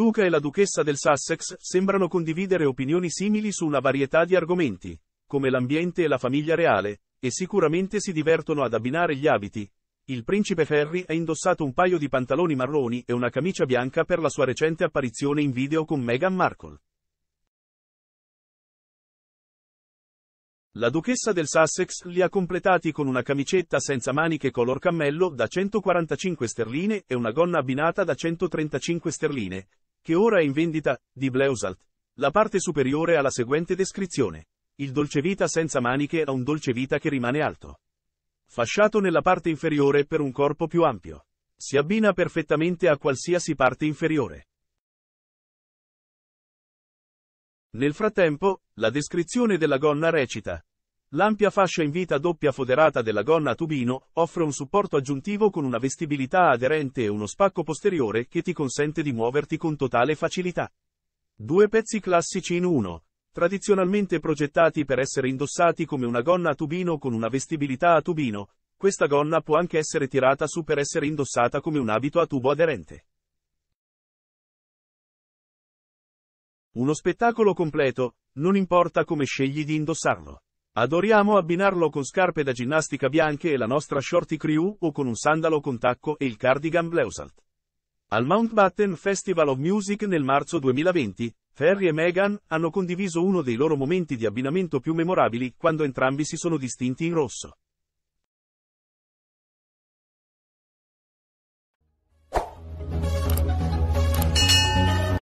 duca e la duchessa del Sussex sembrano condividere opinioni simili su una varietà di argomenti, come l'ambiente e la famiglia reale, e sicuramente si divertono ad abbinare gli abiti. Il principe Ferry ha indossato un paio di pantaloni marroni e una camicia bianca per la sua recente apparizione in video con Meghan Markle. La duchessa del Sussex li ha completati con una camicetta senza maniche color cammello da 145 sterline e una gonna abbinata da 135 sterline, che ora è in vendita, di Bleusalt. La parte superiore ha la seguente descrizione. Il dolce vita senza maniche è un dolce vita che rimane alto. Fasciato nella parte inferiore per un corpo più ampio. Si abbina perfettamente a qualsiasi parte inferiore. Nel frattempo, la descrizione della gonna recita, L'ampia fascia in vita doppia foderata della gonna a tubino offre un supporto aggiuntivo con una vestibilità aderente e uno spacco posteriore che ti consente di muoverti con totale facilità. Due pezzi classici in uno tradizionalmente progettati per essere indossati come una gonna a tubino con una vestibilità a tubino, questa gonna può anche essere tirata su per essere indossata come un abito a tubo aderente. Uno spettacolo completo, non importa come scegli di indossarlo. Adoriamo abbinarlo con scarpe da ginnastica bianche e la nostra shorty crew o con un sandalo con tacco e il cardigan Bleusalt. Al Mountbatten Festival of Music nel marzo 2020, Ferry e Meghan hanno condiviso uno dei loro momenti di abbinamento più memorabili quando entrambi si sono distinti in rosso.